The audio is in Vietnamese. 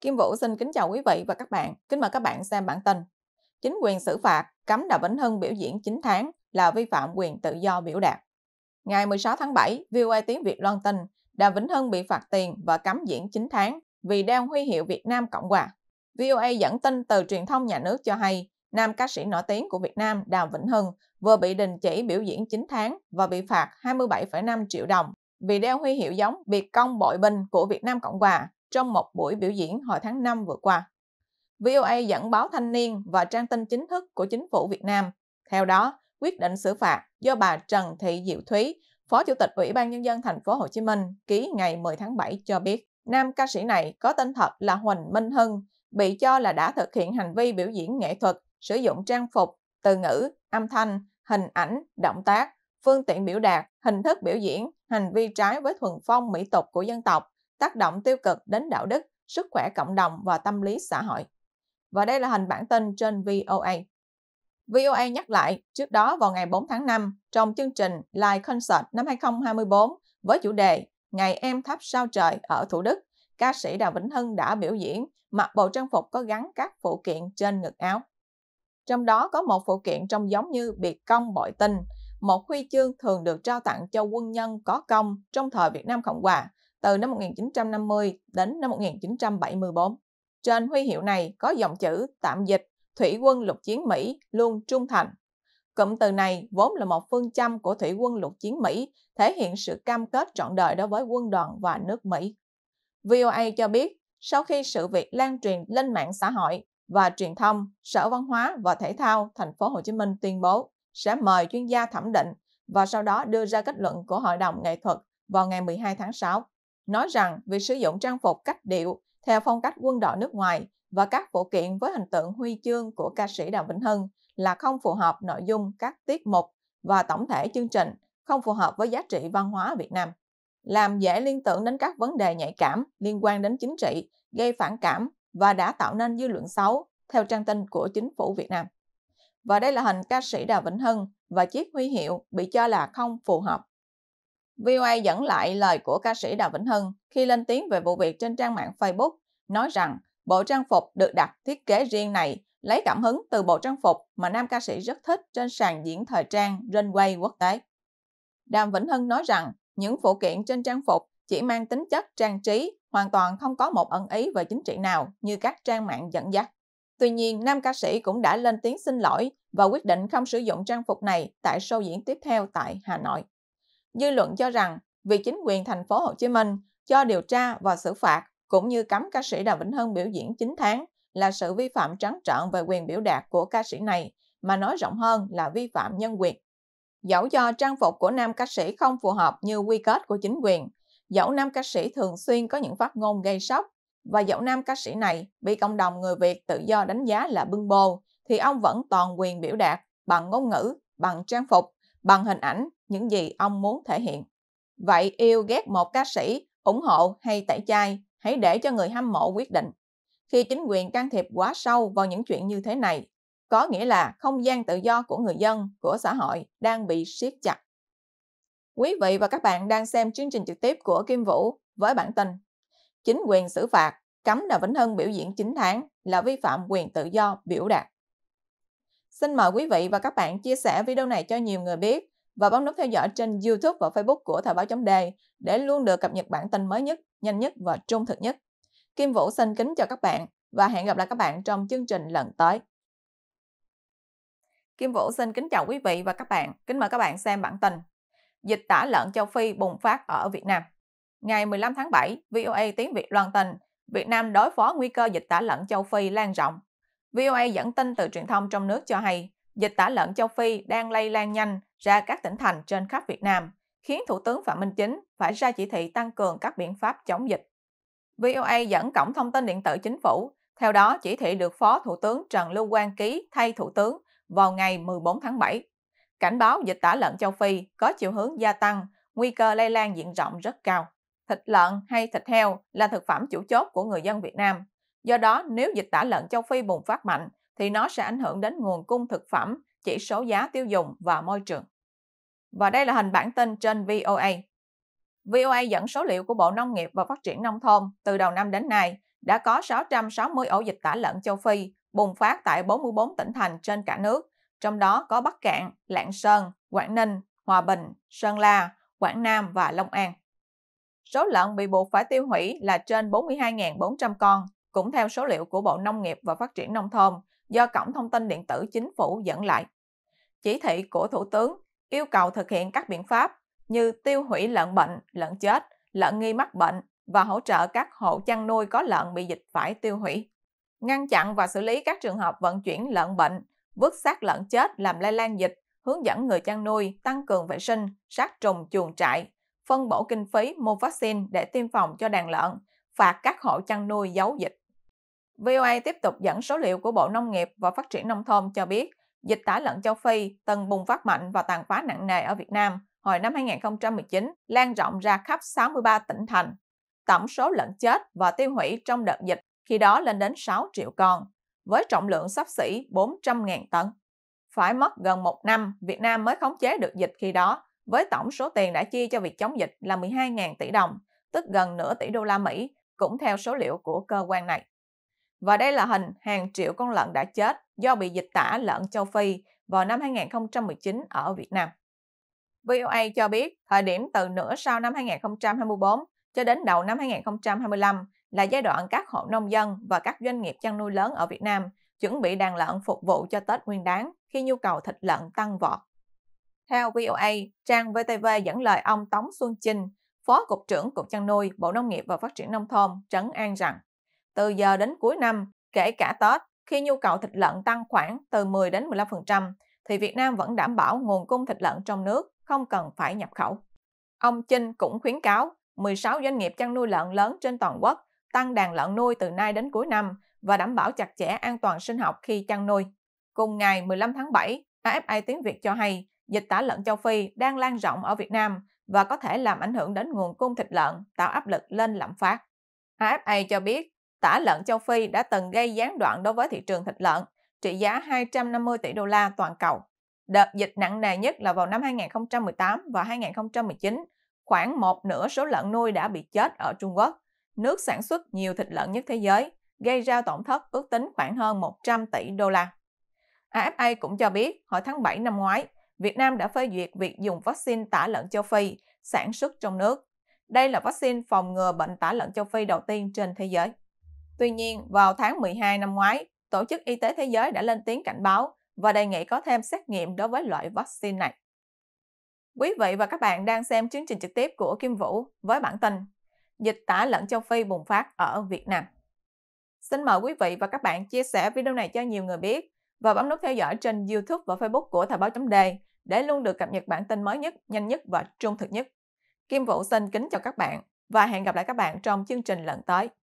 Kim Vũ xin kính chào quý vị và các bạn. Kính mời các bạn xem bản tin. Chính quyền xử phạt cấm Đà Vĩnh Hưng biểu diễn 9 tháng là vi phạm quyền tự do biểu đạt. Ngày 16 tháng 7, VOA tiếng Việt loan tin Đà Vĩnh Hưng bị phạt tiền và cấm diễn 9 tháng vì đeo huy hiệu Việt Nam Cộng Hòa. VOA dẫn tin từ truyền thông nhà nước cho hay, nam ca sĩ nổi tiếng của Việt Nam Đàm Vĩnh Hưng vừa bị đình chỉ biểu diễn 9 tháng và bị phạt 27,5 triệu đồng vì đeo huy hiệu giống Việt công bội binh của Việt Nam Cộng Hòa trong một buổi biểu diễn hồi tháng 5 vừa qua. VOA dẫn báo Thanh niên và trang tin chính thức của chính phủ Việt Nam. Theo đó, quyết định xử phạt do bà Trần Thị Diệu Thúy, Phó Chủ tịch Ủy ban nhân dân thành phố Hồ Chí Minh ký ngày 10 tháng 7 cho biết, nam ca sĩ này có tên thật là Huỳnh Minh Hưng, bị cho là đã thực hiện hành vi biểu diễn nghệ thuật, sử dụng trang phục, từ ngữ, âm thanh, hình ảnh, động tác, phương tiện biểu đạt, hình thức biểu diễn, hành vi trái với thuần phong mỹ tục của dân tộc tác động tiêu cực đến đạo đức, sức khỏe cộng đồng và tâm lý xã hội. Và đây là hình bản tin trên VOA. VOA nhắc lại, trước đó vào ngày 4 tháng 5, trong chương trình Live Concert năm 2024 với chủ đề Ngày Em Thắp Sao Trời ở Thủ Đức, ca sĩ Đào Vĩnh Hưng đã biểu diễn mặc bộ trang phục có gắn các phụ kiện trên ngực áo. Trong đó có một phụ kiện trông giống như biệt công bội tinh, một huy chương thường được trao tặng cho quân nhân có công trong thời Việt Nam Cộng Hòa từ năm 1950 đến năm 1974. Trên huy hiệu này có dòng chữ tạm dịch Thủy quân lục chiến Mỹ luôn trung thành. Cụm từ này vốn là một phương châm của Thủy quân lục chiến Mỹ, thể hiện sự cam kết trọn đời đối với quân đoàn và nước Mỹ. VOA cho biết, sau khi sự việc lan truyền lên mạng xã hội và truyền thông, Sở Văn hóa và Thể thao Thành phố Hồ Chí Minh tuyên bố sẽ mời chuyên gia thẩm định và sau đó đưa ra kết luận của Hội đồng nghệ thuật vào ngày 12 tháng 6 nói rằng việc sử dụng trang phục cách điệu theo phong cách quân đội nước ngoài và các phụ kiện với hình tượng huy chương của ca sĩ Đàm Vĩnh Hưng là không phù hợp nội dung các tiết mục và tổng thể chương trình, không phù hợp với giá trị văn hóa Việt Nam. Làm dễ liên tưởng đến các vấn đề nhạy cảm liên quan đến chính trị, gây phản cảm và đã tạo nên dư luận xấu theo trang tin của chính phủ Việt Nam. Và đây là hình ca sĩ Đàm Vĩnh Hưng và chiếc huy hiệu bị cho là không phù hợp VOA dẫn lại lời của ca sĩ Đào Vĩnh Hưng khi lên tiếng về vụ việc trên trang mạng Facebook, nói rằng bộ trang phục được đặt thiết kế riêng này lấy cảm hứng từ bộ trang phục mà nam ca sĩ rất thích trên sàn diễn thời trang Runway quốc tế. Đàm Vĩnh Hưng nói rằng những phụ kiện trên trang phục chỉ mang tính chất trang trí, hoàn toàn không có một ẩn ý về chính trị nào như các trang mạng dẫn dắt. Tuy nhiên, nam ca sĩ cũng đã lên tiếng xin lỗi và quyết định không sử dụng trang phục này tại show diễn tiếp theo tại Hà Nội dư luận cho rằng việc chính quyền thành phố Hồ Chí Minh cho điều tra và xử phạt cũng như cấm ca sĩ Đàm Vĩnh Hưng biểu diễn 9 tháng là sự vi phạm trắng trợn về quyền biểu đạt của ca sĩ này, mà nói rộng hơn là vi phạm nhân quyền. Dẫu do trang phục của nam ca sĩ không phù hợp như quy kết của chính quyền, dẫu nam ca sĩ thường xuyên có những phát ngôn gây sốc, và dẫu nam ca sĩ này bị cộng đồng người Việt tự do đánh giá là bưng bô, thì ông vẫn toàn quyền biểu đạt bằng ngôn ngữ, bằng trang phục, bằng hình ảnh những gì ông muốn thể hiện. Vậy yêu ghét một ca sĩ, ủng hộ hay tẩy chay, hãy để cho người hâm mộ quyết định. Khi chính quyền can thiệp quá sâu vào những chuyện như thế này, có nghĩa là không gian tự do của người dân, của xã hội đang bị siết chặt. Quý vị và các bạn đang xem chương trình trực tiếp của Kim Vũ với bản tin Chính quyền xử phạt cấm Đà Vĩnh Hưng biểu diễn 9 tháng là vi phạm quyền tự do biểu đạt. Xin mời quý vị và các bạn chia sẻ video này cho nhiều người biết và bấm nút theo dõi trên YouTube và Facebook của Thời báo Chấm đề để luôn được cập nhật bản tin mới nhất, nhanh nhất và trung thực nhất. Kim Vũ xin kính chào các bạn và hẹn gặp lại các bạn trong chương trình lần tới. Kim Vũ xin kính chào quý vị và các bạn. Kính mời các bạn xem bản tin. Dịch tả lợn châu Phi bùng phát ở Việt Nam. Ngày 15 tháng 7, VOA tiếng Việt loan tin Việt Nam đối phó nguy cơ dịch tả lợn châu Phi lan rộng. VOA dẫn tin từ truyền thông trong nước cho hay, dịch tả lợn châu Phi đang lây lan nhanh ra các tỉnh thành trên khắp Việt Nam, khiến Thủ tướng Phạm Minh Chính phải ra chỉ thị tăng cường các biện pháp chống dịch. VOA dẫn cổng thông tin điện tử chính phủ, theo đó chỉ thị được Phó Thủ tướng Trần Lưu Quang ký thay Thủ tướng vào ngày 14 tháng 7. Cảnh báo dịch tả lợn châu Phi có chiều hướng gia tăng, nguy cơ lây lan diện rộng rất cao. Thịt lợn hay thịt heo là thực phẩm chủ chốt của người dân Việt Nam. Do đó, nếu dịch tả lợn châu Phi bùng phát mạnh, thì nó sẽ ảnh hưởng đến nguồn cung thực phẩm chỉ số giá tiêu dùng và môi trường. Và đây là hình bản tin trên VOA. VOA dẫn số liệu của Bộ Nông nghiệp và Phát triển Nông thôn từ đầu năm đến nay đã có 660 ổ dịch tả lợn châu Phi bùng phát tại 44 tỉnh thành trên cả nước, trong đó có Bắc Cạn, Lạng Sơn, Quảng Ninh, Hòa Bình, Sơn La, Quảng Nam và Long An. Số lợn bị buộc phải tiêu hủy là trên 42.400 con, cũng theo số liệu của Bộ Nông nghiệp và Phát triển Nông thôn do Cổng Thông tin Điện tử Chính phủ dẫn lại. Chỉ thị của Thủ tướng yêu cầu thực hiện các biện pháp như tiêu hủy lợn bệnh, lợn chết, lợn nghi mắc bệnh và hỗ trợ các hộ chăn nuôi có lợn bị dịch phải tiêu hủy. Ngăn chặn và xử lý các trường hợp vận chuyển lợn bệnh, vứt xác lợn chết làm lây lan dịch, hướng dẫn người chăn nuôi tăng cường vệ sinh, sát trùng chuồng trại, phân bổ kinh phí mua vaccine để tiêm phòng cho đàn lợn, phạt các hộ chăn nuôi giấu dịch. VOA tiếp tục dẫn số liệu của Bộ Nông nghiệp và Phát triển Nông thôn cho biết, dịch tả lợn châu Phi từng bùng phát mạnh và tàn phá nặng nề ở Việt Nam hồi năm 2019, lan rộng ra khắp 63 tỉnh thành. Tổng số lợn chết và tiêu hủy trong đợt dịch khi đó lên đến 6 triệu con, với trọng lượng sắp xỉ 400.000 tấn. Phải mất gần một năm, Việt Nam mới khống chế được dịch khi đó, với tổng số tiền đã chi cho việc chống dịch là 12.000 tỷ đồng, tức gần nửa tỷ đô la Mỹ, cũng theo số liệu của cơ quan này. Và đây là hình hàng triệu con lợn đã chết do bị dịch tả lợn châu Phi vào năm 2019 ở Việt Nam. VOA cho biết thời điểm từ nửa sau năm 2024 cho đến đầu năm 2025 là giai đoạn các hộ nông dân và các doanh nghiệp chăn nuôi lớn ở Việt Nam chuẩn bị đàn lợn phục vụ cho Tết Nguyên đán khi nhu cầu thịt lợn tăng vọt. Theo VOA, trang VTV dẫn lời ông Tống Xuân Chinh, Phó Cục trưởng Cục Chăn nuôi, Bộ Nông nghiệp và Phát triển Nông thôn, trấn an rằng từ giờ đến cuối năm, kể cả Tết, khi nhu cầu thịt lợn tăng khoảng từ 10 đến 15%, thì Việt Nam vẫn đảm bảo nguồn cung thịt lợn trong nước, không cần phải nhập khẩu. Ông Chinh cũng khuyến cáo 16 doanh nghiệp chăn nuôi lợn lớn trên toàn quốc tăng đàn lợn nuôi từ nay đến cuối năm và đảm bảo chặt chẽ an toàn sinh học khi chăn nuôi. Cùng ngày 15 tháng 7, AFA Tiếng Việt cho hay dịch tả lợn châu Phi đang lan rộng ở Việt Nam và có thể làm ảnh hưởng đến nguồn cung thịt lợn, tạo áp lực lên lạm phát. AFA cho biết tả lợn châu Phi đã từng gây gián đoạn đối với thị trường thịt lợn, trị giá 250 tỷ đô la toàn cầu. Đợt dịch nặng nề nhất là vào năm 2018 và 2019, khoảng một nửa số lợn nuôi đã bị chết ở Trung Quốc, nước sản xuất nhiều thịt lợn nhất thế giới, gây ra tổn thất ước tính khoảng hơn 100 tỷ đô la. AFA cũng cho biết, hồi tháng 7 năm ngoái, Việt Nam đã phê duyệt việc dùng vaccine tả lợn châu Phi sản xuất trong nước. Đây là vaccine phòng ngừa bệnh tả lợn châu Phi đầu tiên trên thế giới. Tuy nhiên, vào tháng 12 năm ngoái, Tổ chức Y tế Thế giới đã lên tiếng cảnh báo và đề nghị có thêm xét nghiệm đối với loại vaccine này. Quý vị và các bạn đang xem chương trình trực tiếp của Kim Vũ với bản tin Dịch tả lẫn châu Phi bùng phát ở Việt Nam. Xin mời quý vị và các bạn chia sẻ video này cho nhiều người biết và bấm nút theo dõi trên YouTube và Facebook của Thời báo chấm đề để luôn được cập nhật bản tin mới nhất, nhanh nhất và trung thực nhất. Kim Vũ xin kính chào các bạn và hẹn gặp lại các bạn trong chương trình lần tới.